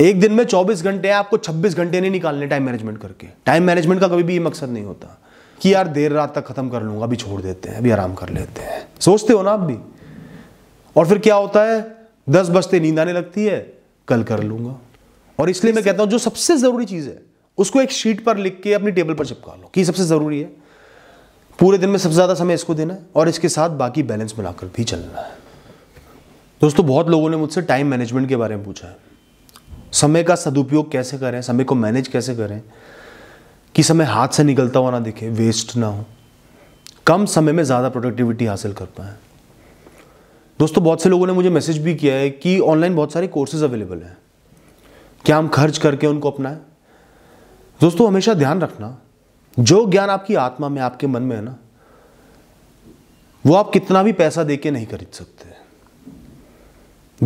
एक दिन में 24 घंटे हैं आपको 26 घंटे नहीं निकालने टाइम मैनेजमेंट करके टाइम मैनेजमेंट का कभी भी ये मकसद नहीं होता कि यार देर रात तक खत्म कर लूंगा अभी छोड़ देते हैं अभी आराम कर लेते हैं सोचते हो ना आप भी और फिर क्या होता है दस बजते नींद आने लगती है कल कर लूंगा और इसलिए मैं कहता हूं जो सबसे जरूरी चीज है उसको एक शीट पर लिख के अपनी टेबल पर चिपका लो कि सबसे जरूरी है पूरे दिन में सबसे ज्यादा समय इसको देना है और इसके साथ बाकी बैलेंस बनाकर भी चलना है दोस्तों बहुत लोगों ने मुझसे टाइम मैनेजमेंट के बारे में पूछा है समय का सदुपयोग कैसे करें समय को मैनेज कैसे करें कि समय हाथ से निकलता हुआ ना दिखे वेस्ट ना हो कम समय में ज़्यादा प्रोडक्टिविटी हासिल कर पाए दोस्तों बहुत से लोगों ने मुझे मैसेज भी किया है कि ऑनलाइन बहुत सारे कोर्सेज अवेलेबल हैं क्या हम खर्च करके उनको अपनाएं दोस्तों हमेशा ध्यान रखना जो ज्ञान आपकी आत्मा में आपके मन में है ना वो आप कितना भी पैसा दे नहीं खरीद सकते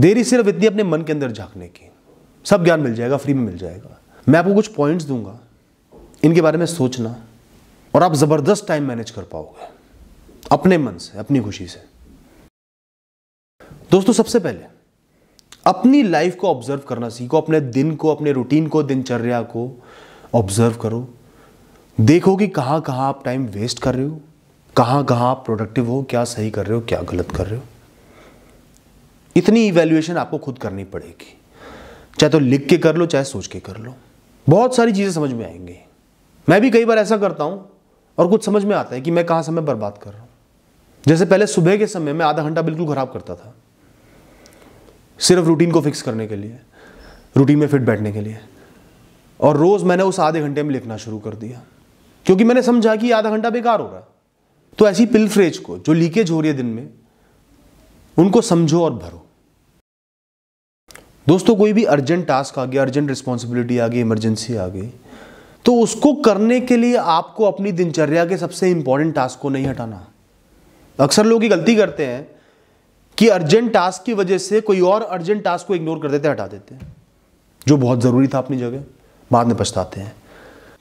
देरी सिर्फ इतनी अपने मन के अंदर झांकने की सब ज्ञान मिल जाएगा फ्री में मिल जाएगा मैं आपको कुछ पॉइंट्स दूंगा इनके बारे में सोचना और आप ज़बरदस्त टाइम मैनेज कर पाओगे अपने मन से अपनी खुशी से दोस्तों सबसे पहले अपनी लाइफ को ऑब्जर्व करना सीखो अपने दिन को अपने रूटीन को दिनचर्या को ऑब्जर्व करो देखो कि कहाँ कहाँ आप टाइम वेस्ट कर रहे हो कहाँ कहाँ आप प्रोडक्टिव हो क्या सही कर रहे हो क्या गलत कर रहे हो इतनी इवेल्युएशन आपको खुद करनी पड़ेगी चाहे तो लिख के कर लो चाहे सोच के कर लो बहुत सारी चीज़ें समझ में आएंगी मैं भी कई बार ऐसा करता हूँ और कुछ समझ में आता है कि मैं कहाँ समय बर्बाद कर रहा हूँ जैसे पहले सुबह के समय में आधा घंटा बिल्कुल ख़राब करता था सिर्फ रूटीन को फिक्स करने के लिए रूटीन में फिट बैठने के लिए और रोज़ मैंने उस आधे घंटे में लिखना शुरू कर दिया क्योंकि मैंने समझा कि आधा घंटा बेकार हो रहा है तो ऐसी पिलफ्रेज को जो लीकेज हो रही है दिन में उनको समझो और भरो दोस्तों कोई भी अर्जेंट टास्क आ गया अर्जेंट रिस्पॉन्सिबिलिटी आ गई इमरजेंसी आ गई तो उसको करने के लिए आपको अपनी दिनचर्या के सबसे इंपॉर्टेंट टास्क को नहीं हटाना अक्सर लोग ये गलती करते हैं कि अर्जेंट टास्क की वजह से कोई और अर्जेंट टास्क को इग्नोर कर देते हटा देते हैं जो बहुत ज़रूरी था अपनी जगह बाद में पछताते हैं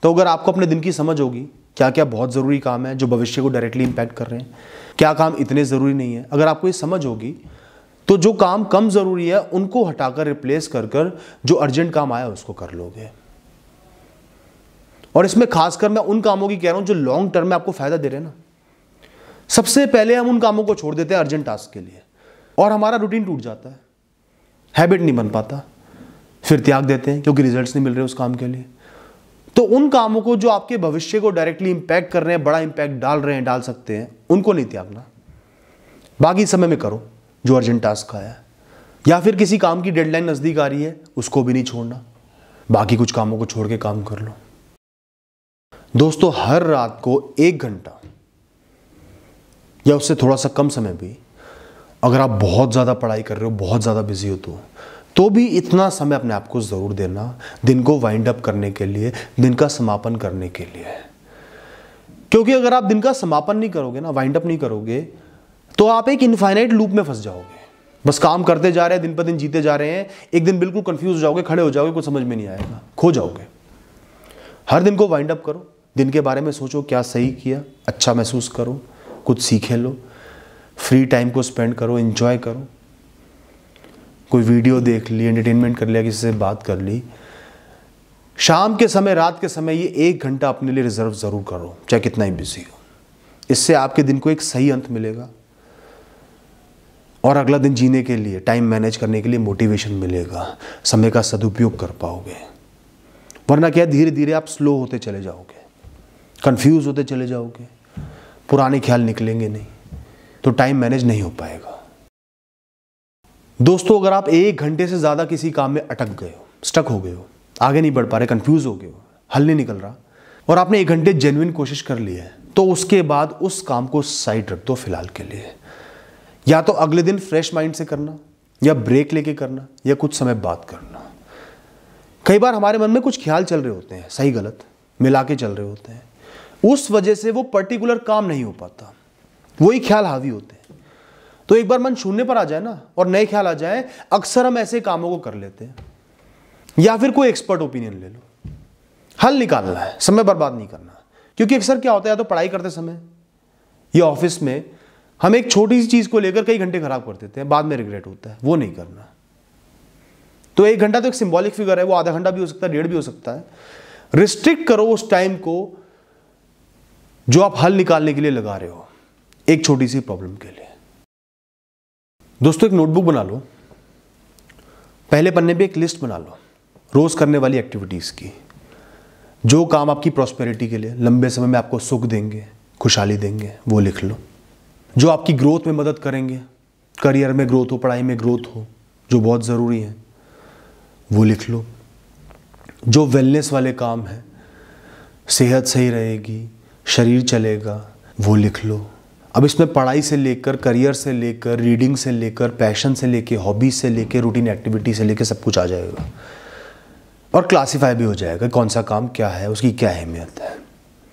तो अगर आपको अपने दिन की समझ होगी क्या क्या बहुत ज़रूरी काम है जो भविष्य को डायरेक्टली इंपैक्ट कर रहे हैं क्या काम इतने ज़रूरी नहीं है अगर आपको ये समझ होगी तो जो काम कम ज़रूरी है उनको हटाकर रिप्लेस कर कर जो अर्जेंट काम आया उसको कर लोगे और इसमें खासकर मैं उन कामों की कह रहा हूं जो लॉन्ग टर्म में आपको फायदा दे रहे हैं ना सबसे पहले हम उन कामों को छोड़ देते हैं अर्जेंट टास्क के लिए और हमारा रूटीन टूट जाता है हैबिट नहीं बन पाता फिर त्याग देते हैं क्योंकि रिजल्ट्स नहीं मिल रहे उस काम के लिए तो उन कामों को जो आपके भविष्य को डायरेक्टली इंपैक्ट कर रहे हैं बड़ा इंपैक्ट डाल रहे हैं डाल सकते हैं उनको नहीं त्यागना बाकी समय में करो जो अर्जेंट टास्क का आया या फिर किसी काम की डेडलाइन नज़दीक आ रही है उसको भी नहीं छोड़ना बाकी कुछ कामों को छोड़ के काम कर लो दोस्तों हर रात को एक घंटा या उससे थोड़ा सा कम समय भी अगर आप बहुत ज़्यादा पढ़ाई कर रहे हो बहुत ज़्यादा बिजी हो तो तो भी इतना समय अपने आप को ज़रूर देना दिन को वाइंड अप करने के लिए दिन का समापन करने के लिए क्योंकि अगर आप दिन का समापन नहीं करोगे ना वाइंड अप नहीं करोगे तो आप एक इनफाइनाइट लूप में फंस जाओगे बस काम करते जा रहे हैं दिन पर दिन जीते जा रहे हैं एक दिन बिल्कुल कंफ्यूज हो जाओगे खड़े हो जाओगे कुछ समझ में नहीं आएगा खो जाओगे हर दिन को वाइंड अप करो दिन के बारे में सोचो क्या सही किया अच्छा महसूस करो कुछ सीखे लो फ्री टाइम को स्पेंड करो इन्जॉय करो कोई वीडियो देख ली एंटरटेनमेंट कर लिया किसी से बात कर ली शाम के समय रात के समय ये एक घंटा अपने लिए रिजर्व ज़रूर करो चाहे कितना ही बिजी हो इससे आपके दिन को एक सही अंत मिलेगा और अगला दिन जीने के लिए टाइम मैनेज करने के लिए मोटिवेशन मिलेगा समय का सदुपयोग कर पाओगे वरना क्या धीरे धीरे आप स्लो होते चले जाओगे कंफ्यूज होते चले जाओगे पुराने ख्याल निकलेंगे नहीं तो टाइम मैनेज नहीं हो पाएगा दोस्तों अगर आप एक घंटे से ज़्यादा किसी काम में अटक गए हो स्टक हो गए हो आगे नहीं बढ़ पा रहे कंफ्यूज हो गए हो हल नहीं निकल रहा और आपने एक घंटे जेन्यन कोशिश कर ली है तो उसके बाद उस काम को साइड रख दो फिलहाल के लिए या तो अगले दिन फ्रेश माइंड से करना या ब्रेक लेके करना या कुछ समय बाद करना कई बार हमारे मन में कुछ ख्याल चल रहे होते हैं सही गलत मिला के चल रहे होते हैं उस वजह से वो पर्टिकुलर काम नहीं हो पाता वही ख्याल हावी होते हैं तो एक बार मन शून्य पर आ जाए ना और नए ख्याल आ जाए अक्सर हम ऐसे कामों को कर लेते हैं या फिर कोई एक्सपर्ट ओपिनियन ले लो हल निकालना है समय बर्बाद नहीं करना क्योंकि अक्सर क्या होता है या तो पढ़ाई करते समय या ऑफिस में हम एक छोटी सी चीज़ को लेकर कई घंटे खराब कर देते हैं बाद में रिग्रेट होता है वो नहीं करना तो एक घंटा तो एक सिंबॉलिक फिगर है वो आधा घंटा भी हो सकता है डेढ़ भी हो सकता है रिस्ट्रिक्ट करो उस टाइम को जो आप हल निकालने के लिए लगा रहे हो एक छोटी सी प्रॉब्लम के लिए दोस्तों एक नोटबुक बना लो पहले पन्ने पे एक लिस्ट बना लो रोज़ करने वाली एक्टिविटीज़ की जो काम आपकी प्रॉस्पेरिटी के लिए लंबे समय में आपको सुख देंगे खुशहाली देंगे वो लिख लो जो आपकी ग्रोथ में मदद करेंगे करियर में ग्रोथ हो पढ़ाई में ग्रोथ हो जो बहुत ज़रूरी है वो लिख लो जो वेलनेस वाले काम हैं सेहत सही रहेगी शरीर चलेगा वो लिख लो अब इसमें पढ़ाई से लेकर करियर से लेकर रीडिंग से लेकर पैशन से लेकर हॉबी से लेकर रूटीन एक्टिविटी से लेकर सब कुछ आ जाएगा और क्लासीफाई भी हो जाएगा कौन सा काम क्या है उसकी क्या अहमियत है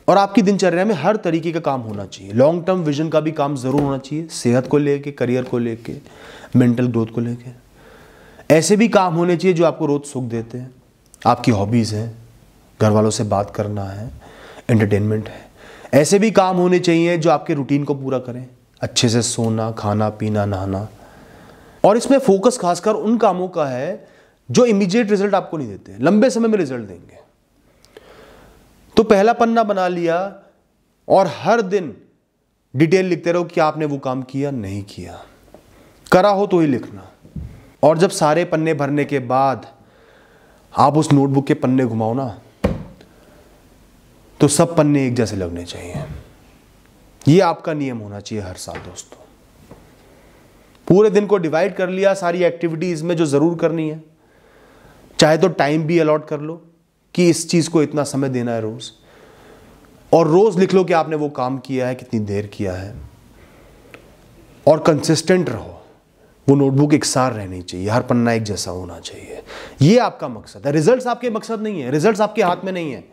और आपकी दिनचर्या में हर तरीके का काम होना चाहिए लॉन्ग टर्म विजन का भी काम ज़रूर होना चाहिए सेहत को लेके करियर को लेके मेंटल ग्रोथ को लेके ऐसे भी काम होने चाहिए जो आपको रोज़ सुख देते हैं आपकी हॉबीज़ हैं घर वालों से बात करना है एंटरटेनमेंट है ऐसे भी काम होने चाहिए जो आपके रूटीन को पूरा करें अच्छे से सोना खाना पीना नहाना और इसमें फोकस खासकर उन कामों का है जो इमीडिएट रिजल्ट आपको नहीं देते लंबे समय में रिजल्ट देंगे तो पहला पन्ना बना लिया और हर दिन डिटेल लिखते रहो कि आपने वो काम किया नहीं किया करा हो तो ही लिखना और जब सारे पन्ने भरने के बाद आप उस नोटबुक के पन्ने घुमाओ ना तो सब पन्ने एक जैसे लगने चाहिए ये आपका नियम होना चाहिए हर साल दोस्तों पूरे दिन को डिवाइड कर लिया सारी एक्टिविटीज़ में जो ज़रूर करनी है चाहे तो टाइम भी अलॉट कर लो कि इस चीज़ को इतना समय देना है रोज़ और रोज़ लिख लो कि आपने वो काम किया है कितनी देर किया है और कंसिस्टेंट रहो वो नोटबुक एक सार रहनी चाहिए हर पन्ना एक जैसा होना चाहिए ये आपका मकसद है रिजल्ट्स आपके मकसद नहीं है रिजल्ट्स आपके हाथ में नहीं है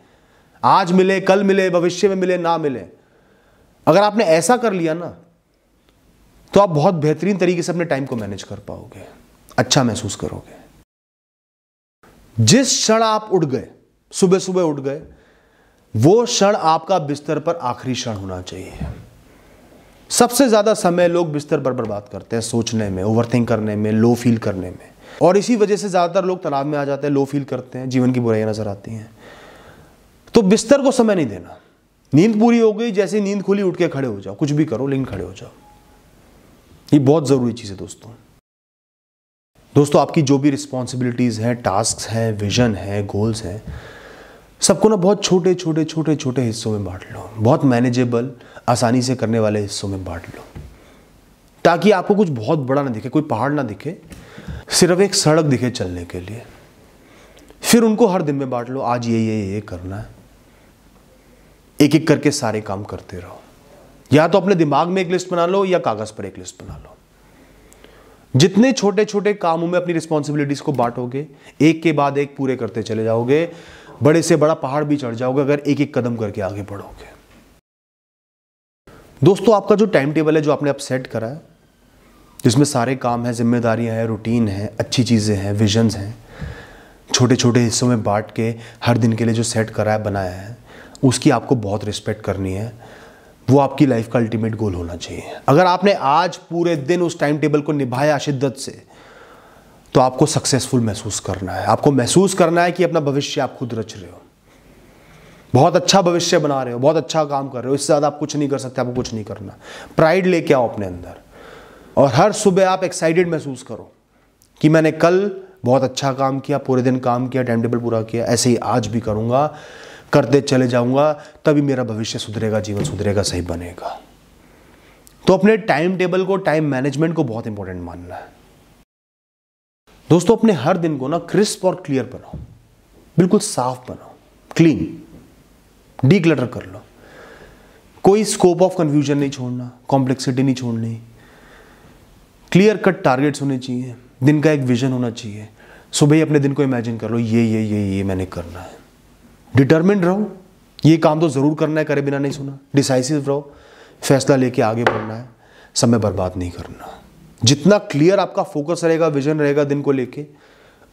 आज मिले कल मिले भविष्य में मिले ना मिले अगर आपने ऐसा कर लिया ना तो आप बहुत बेहतरीन तरीके से अपने टाइम को मैनेज कर पाओगे अच्छा महसूस करोगे जिस क्षण आप उड़ गए सुबह सुबह उठ गए वो क्षण आपका बिस्तर पर आखिरी क्षण होना चाहिए सबसे ज़्यादा समय लोग बिस्तर पर बर्बाद करते हैं सोचने में ओवरथिंक करने में लो फील करने में और इसी वजह से ज़्यादातर लोग तनाव में आ जाते हैं लो फील करते हैं जीवन की बुराइयां नज़र आती हैं तो बिस्तर को समय नहीं देना नींद पूरी हो गई जैसे नींद खुली उठ के खड़े हो जाओ कुछ भी करो लेकिन खड़े हो जाओ ये बहुत ज़रूरी चीज़ है दोस्तों दोस्तों आपकी जो भी रिस्पॉन्सिबिलिटीज़ हैं टास्क हैं विजन है गोल्स हैं सबको ना बहुत छोटे छोटे छोटे छोटे हिस्सों में बांट लो बहुत मैनेजेबल आसानी से करने वाले हिस्सों में बांट लो ताकि आपको कुछ बहुत बड़ा ना दिखे कोई पहाड़ ना दिखे सिर्फ एक सड़क दिखे चलने के लिए फिर उनको हर दिन में बांट लो आज ये ये ये करना है एक एक करके सारे काम करते रहो या तो अपने दिमाग में एक लिस्ट बना लो या कागज पर एक लिस्ट बना लो जितने छोटे छोटे कामों में अपनी रिस्पॉन्सिबिलिटीज को बांटोगे एक के बाद एक पूरे करते चले जाओगे बड़े से बड़ा पहाड़ भी चढ़ जाओगे अगर एक एक कदम करके आगे बढ़ोगे दोस्तों आपका जो टाइम टेबल है जो आपने अब सेट करा है जिसमें सारे काम हैं जिम्मेदारियां हैं रूटीन है अच्छी चीज़ें हैं विजन्स हैं छोटे छोटे हिस्सों में बांट के हर दिन के लिए जो सेट करा है बनाया है उसकी आपको बहुत रिस्पेक्ट करनी है वो आपकी लाइफ का अल्टीमेट गोल होना चाहिए अगर आपने आज पूरे दिन उस टाइम टेबल को निभाया शिद्दत से तो आपको सक्सेसफुल महसूस करना है आपको महसूस करना है कि अपना भविष्य आप खुद रच रहे हो बहुत अच्छा भविष्य बना रहे हो बहुत अच्छा काम कर रहे हो इससे ज़्यादा आप कुछ नहीं कर सकते आपको कुछ नहीं करना प्राइड लेके आओ अपने अंदर और हर सुबह आप एक्साइटेड महसूस करो कि मैंने कल बहुत अच्छा काम किया पूरे दिन काम किया टाइम टेबल पूरा किया ऐसे ही आज भी करूंगा करते चले जाऊंगा तभी मेरा भविष्य सुधरेगा जीवन सुधरेगा सही बनेगा तो अपने टाइम टेबल को टाइम मैनेजमेंट को बहुत इंपॉर्टेंट मानना है दोस्तों अपने हर दिन को ना क्रिस्प और क्लियर बनाओ बिल्कुल साफ बनाओ क्लीन डी क्लटर कर लो कोई स्कोप ऑफ कन्फ्यूजन नहीं छोड़ना कॉम्प्लेक्सिटी नहीं छोड़नी क्लियर कट टारगेट्स होने चाहिए दिन का एक विजन होना चाहिए सुबह ही अपने दिन को इमेजिन कर लो ये ये ये ये मैंने करना है डिटर्मिंड रहो ये काम तो ज़रूर करना है करे बिना नहीं सुना डिसाइसिव रहो फैसला लेके आगे बढ़ना है समय बर्बाद नहीं करना जितना क्लियर आपका फोकस रहेगा विजन रहेगा दिन को लेके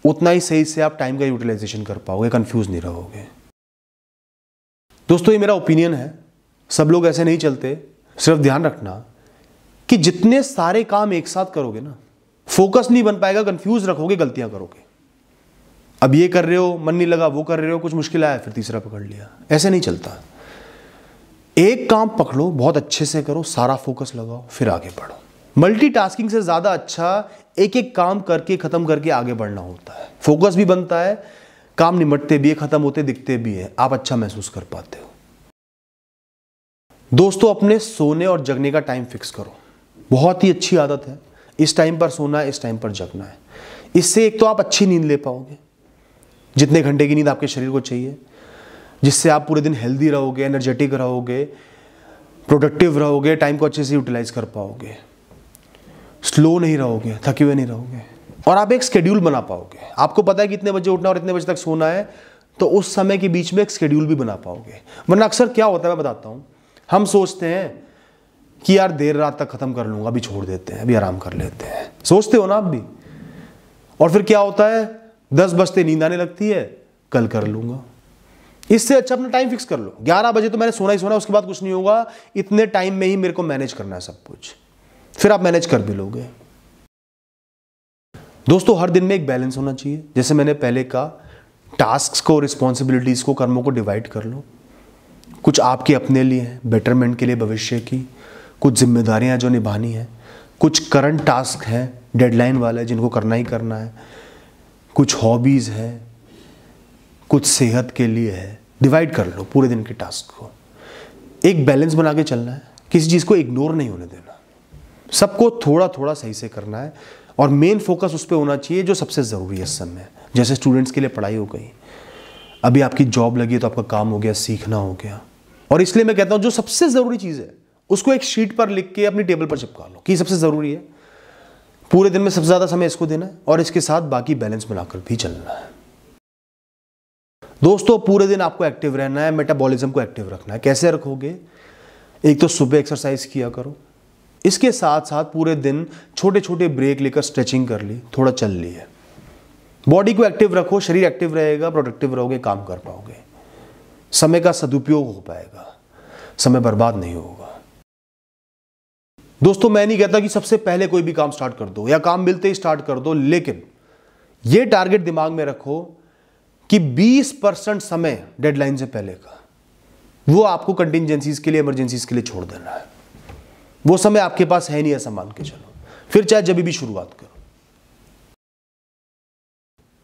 उतना ही सही से आप टाइम का यूटिलाइजेशन कर पाओगे कंफ्यूज नहीं रहोगे दोस्तों ये मेरा ओपिनियन है सब लोग ऐसे नहीं चलते सिर्फ ध्यान रखना कि जितने सारे काम एक साथ करोगे ना फोकस नहीं बन पाएगा कंफ्यूज रखोगे गलतियां करोगे अब ये कर रहे हो मन नहीं लगा वो कर रहे हो कुछ मुश्किल आया फिर तीसरा पकड़ लिया ऐसे नहीं चलता एक काम पकड़ो बहुत अच्छे से करो सारा फोकस लगाओ फिर आगे बढ़ो मल्टीटास्किंग से ज़्यादा अच्छा एक एक काम करके ख़त्म करके आगे बढ़ना होता है फोकस भी बनता है काम निमटते भी है ख़त्म होते दिखते भी है आप अच्छा महसूस कर पाते हो दोस्तों अपने सोने और जगने का टाइम फिक्स करो बहुत ही अच्छी आदत है इस टाइम पर सोना है इस टाइम पर जगना है इससे एक तो आप अच्छी नींद ले पाओगे जितने घंटे की नींद आपके शरीर को चाहिए जिससे आप पूरे दिन हेल्दी रहोगे एनर्जेटिक रहोगे प्रोडक्टिव रहोगे टाइम को अच्छे से यूटिलाइज कर पाओगे स्लो नहीं रहोगे थके हुए नहीं रहोगे और आप एक स्केड्यूल बना पाओगे आपको पता है कि इतने बजे उठना और इतने बजे तक सोना है तो उस समय के बीच में एक स्केड्यूल भी बना पाओगे वरना अक्सर क्या होता है मैं बताता हूँ हम सोचते हैं कि यार देर रात तक ख़त्म कर लूँगा अभी छोड़ देते हैं अभी आराम कर लेते हैं सोचते हो ना आप भी और फिर क्या होता है दस बजते नींद आने लगती है कल कर लूंगा इससे अच्छा अपना टाइम फिक्स कर लो ग्यारह बजे तो मैंने सोना ही सोना उसके बाद कुछ नहीं होगा इतने टाइम में ही मेरे को मैनेज करना है सब कुछ फिर आप मैनेज कर भी लोगे दोस्तों हर दिन में एक बैलेंस होना चाहिए जैसे मैंने पहले कहा टास्क को रिस्पॉन्सिबिलिटीज़ को कर्मों को डिवाइड कर लो कुछ आपके अपने लिए हैं बेटरमेंट के लिए भविष्य की कुछ जिम्मेदारियां जो निभानी हैं कुछ करंट टास्क हैं डेडलाइन वाले जिनको करना ही करना है कुछ हॉबीज़ हैं कुछ सेहत के लिए है डिवाइड कर लो पूरे दिन के टास्क को एक बैलेंस बना के चलना है किसी चीज़ को इग्नोर नहीं होने देना सबको थोड़ा थोड़ा सही से करना है और मेन फोकस उस पर होना चाहिए जो सबसे ज़रूरी है इस समय जैसे स्टूडेंट्स के लिए पढ़ाई हो गई अभी आपकी जॉब लगी तो आपका काम हो गया सीखना हो गया और इसलिए मैं कहता हूँ जो सबसे ज़रूरी चीज़ है उसको एक शीट पर लिख के अपनी टेबल पर चिपका लो कि सबसे ज़रूरी है पूरे दिन में सबसे ज़्यादा समय इसको देना है और इसके साथ बाकी बैलेंस बनाकर भी चलना है दोस्तों पूरे दिन आपको एक्टिव रहना है मेटाबॉलिज्म को एक्टिव रखना है कैसे रखोगे एक तो सुबह एक्सरसाइज किया करो इसके साथ साथ पूरे दिन छोटे छोटे ब्रेक लेकर स्ट्रेचिंग कर ली थोड़ा चल लिए बॉडी को एक्टिव रखो शरीर एक्टिव रहेगा प्रोडक्टिव रहोगे काम कर पाओगे समय का सदुपयोग हो पाएगा समय बर्बाद नहीं होगा दोस्तों मैं नहीं कहता कि सबसे पहले कोई भी काम स्टार्ट कर दो या काम मिलते ही स्टार्ट कर दो लेकिन यह टारगेट दिमाग में रखो कि 20 परसेंट समय डेडलाइन से पहले का वो आपको कंटिजेंसीज के लिए इमरजेंसीज के लिए छोड़ देना है वो समय आपके पास है नहीं ऐसा मान के चलो फिर चाहे जब भी शुरुआत करो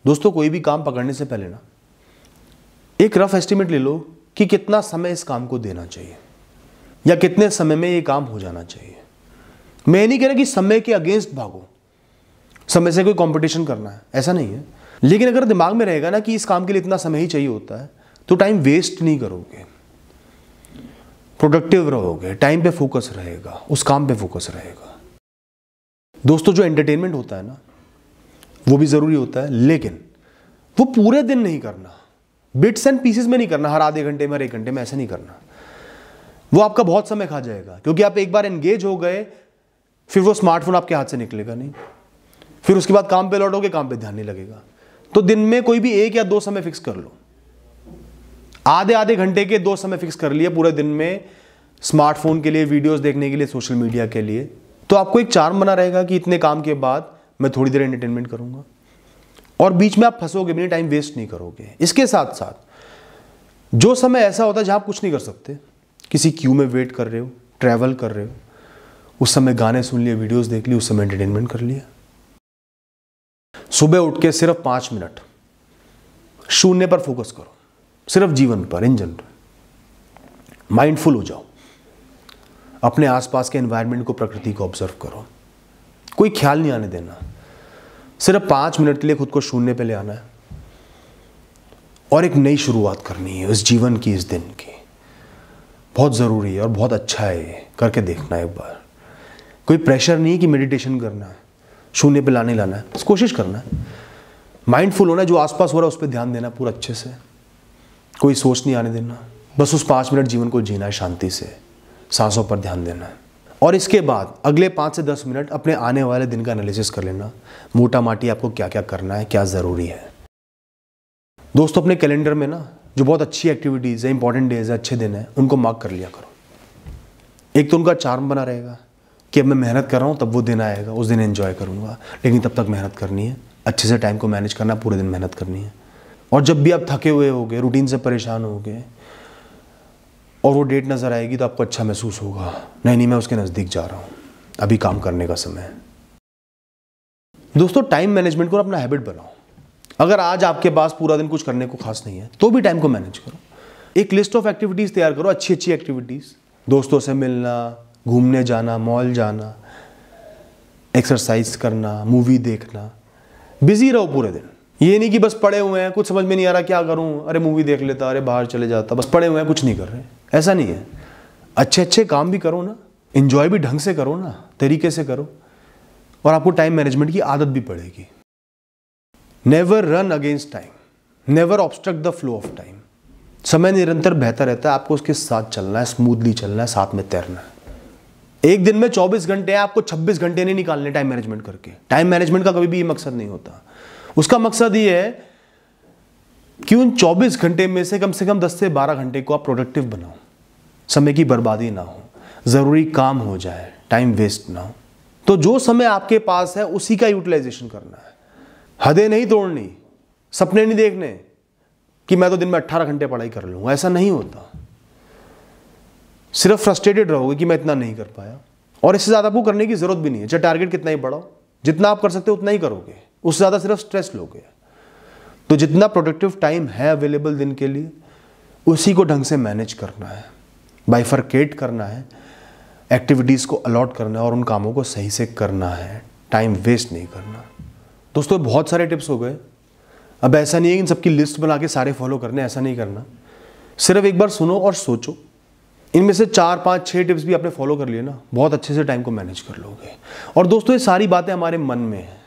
दोस्तों कोई भी काम पकड़ने से पहले ना एक रफ एस्टिमेट ले लो कि कितना समय इस काम को देना चाहिए या कितने समय में ये काम हो जाना चाहिए मैं नहीं कह रहा कि समय के अगेंस्ट भागो समय से कोई कंपटीशन करना है ऐसा नहीं है लेकिन अगर दिमाग में रहेगा ना कि इस काम के लिए इतना समय ही चाहिए होता है तो टाइम वेस्ट नहीं करोगे प्रोडक्टिव रहोगे टाइम पे फोकस रहेगा उस काम पे फोकस रहेगा दोस्तों जो एंटरटेनमेंट होता है ना वो भी ज़रूरी होता है लेकिन वो पूरे दिन नहीं करना बिट्स एंड पीसेस में नहीं करना हर आधे घंटे में हर एक घंटे में ऐसा नहीं करना वो आपका बहुत समय खा जाएगा क्योंकि आप एक बार एंगेज हो गए फिर वो स्मार्टफोन आपके हाथ से निकलेगा नहीं फिर उसके बाद काम पे लौटोगे काम पे ध्यान नहीं लगेगा तो दिन में कोई भी एक या दो समय फिक्स कर लो आधे आधे घंटे के दो समय फिक्स कर लिए पूरे दिन में स्मार्टफोन के लिए वीडियोस देखने के लिए सोशल मीडिया के लिए तो आपको एक चार्म बना रहेगा कि इतने काम के बाद मैं थोड़ी देर एंटरटेनमेंट करूंगा और बीच में आप फंसोगे भी टाइम वेस्ट नहीं करोगे इसके साथ साथ जो समय ऐसा होता है जहां आप कुछ नहीं कर सकते किसी क्यू में वेट कर रहे हो ट्रैवल कर रहे हो उस समय गाने सुन लिए वीडियोस देख लिए उस समय एंटरटेनमेंट कर लिया सुबह उठ के सिर्फ पांच मिनट शून्य पर फोकस करो सिर्फ जीवन पर इन जनरल माइंडफुल हो जाओ अपने आसपास के एनवायरनमेंट को प्रकृति को ऑब्जर्व करो कोई ख्याल नहीं आने देना सिर्फ पांच मिनट के लिए खुद को शून्य पे ले आना है और एक नई शुरुआत करनी है उस जीवन की इस दिन की बहुत ज़रूरी है और बहुत अच्छा है करके देखना एक बार कोई प्रेशर नहीं है कि मेडिटेशन करना है शून्य पे लाने लाना है कोशिश करना है माइंडफुल होना है जो आसपास हो रहा है उस पर ध्यान देना पूरा अच्छे से कोई सोच नहीं आने देना बस उस पाँच मिनट जीवन को जीना है शांति से सांसों पर ध्यान देना है और इसके बाद अगले पाँच से दस मिनट अपने आने वाले दिन का एनालिसिस कर लेना मोटा माटी आपको क्या क्या करना है क्या ज़रूरी है दोस्तों अपने कैलेंडर में ना जो बहुत अच्छी एक्टिविटीज़ है इंपॉर्टेंट डेज है अच्छे दिन है उनको मार्क कर लिया करो एक तो उनका चार्म बना रहेगा कि अब मैं मेहनत कर रहा हूँ तब वो दिन आएगा उस दिन एंजॉय करूँगा लेकिन तब तक मेहनत करनी है अच्छे से टाइम को मैनेज करना पूरे दिन मेहनत करनी है और जब भी आप थके हुए होगे रूटीन से परेशान होगे और वो डेट नज़र आएगी तो आपको अच्छा महसूस होगा नहीं नहीं मैं उसके नज़दीक जा रहा हूँ अभी काम करने का समय दोस्तों टाइम मैनेजमेंट को अपना हैबिट बनाओ अगर आज आपके पास पूरा दिन कुछ करने को खास नहीं है तो भी टाइम को मैनेज करो एक लिस्ट ऑफ एक्टिविटीज़ तैयार करो अच्छी अच्छी एक्टिविटीज़ दोस्तों से मिलना घूमने जाना मॉल जाना एक्सरसाइज करना मूवी देखना बिजी रहो पूरे दिन ये नहीं कि बस पड़े हुए हैं कुछ समझ में नहीं आ रहा क्या करूं अरे मूवी देख लेता अरे बाहर चले जाता बस पड़े हुए हैं कुछ नहीं कर रहे ऐसा नहीं है अच्छे अच्छे काम भी करो ना इन्जॉय भी ढंग से करो ना तरीके से करो और आपको टाइम मैनेजमेंट की आदत भी पड़ेगी never run against time never obstruct the flow of time समय निरंतर बेहतर रहता है आपको उसके साथ चलना है स्मूथली चलना है साथ में तैरना है एक दिन में 24 घंटे हैं आपको 26 घंटे नहीं निकालने टाइम मैनेजमेंट करके टाइम मैनेजमेंट का कभी भी ये मकसद नहीं होता उसका मकसद ये है कि उन 24 घंटे में से कम से कम 10 से 12 घंटे को आप प्रोडक्टिव बनाओ समय की बर्बादी ना हो ज़रूरी काम हो जाए टाइम वेस्ट ना हो तो जो समय आपके पास है उसी का यूटिलाइजेशन करना है हदें नहीं तोड़नी सपने नहीं देखने कि मैं तो दिन में अट्ठारह घंटे पढ़ाई कर लूंगा ऐसा नहीं होता सिर्फ फ्रस्ट्रेटेड रहोगे कि मैं इतना नहीं कर पाया और इससे ज़्यादा आपको करने की ज़रूरत भी नहीं है चाहे टारगेट कितना ही बढ़ाओ जितना आप कर सकते हो उतना ही करोगे उससे ज़्यादा सिर्फ स्ट्रेस लोगे तो जितना प्रोडक्टिव टाइम है अवेलेबल दिन के लिए उसी को ढंग से मैनेज करना है बाइफरकेट करना है एक्टिविटीज़ को अलॉट करना है और उन कामों को सही से करना है टाइम वेस्ट नहीं करना दोस्तों बहुत सारे टिप्स हो गए अब ऐसा नहीं है कि इन सबकी लिस्ट बना के सारे फॉलो करने ऐसा नहीं करना सिर्फ एक बार सुनो और सोचो इनमें से चार पाँच छः टिप्स भी आपने फॉलो कर लिए ना बहुत अच्छे से टाइम को मैनेज कर लोगे और दोस्तों ये सारी बातें हमारे मन में हैं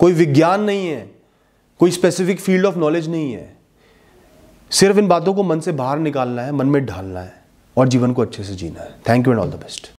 कोई विज्ञान नहीं है कोई स्पेसिफिक फील्ड ऑफ नॉलेज नहीं है सिर्फ इन बातों को मन से बाहर निकालना है मन में ढालना है और जीवन को अच्छे से जीना है thank you and all the best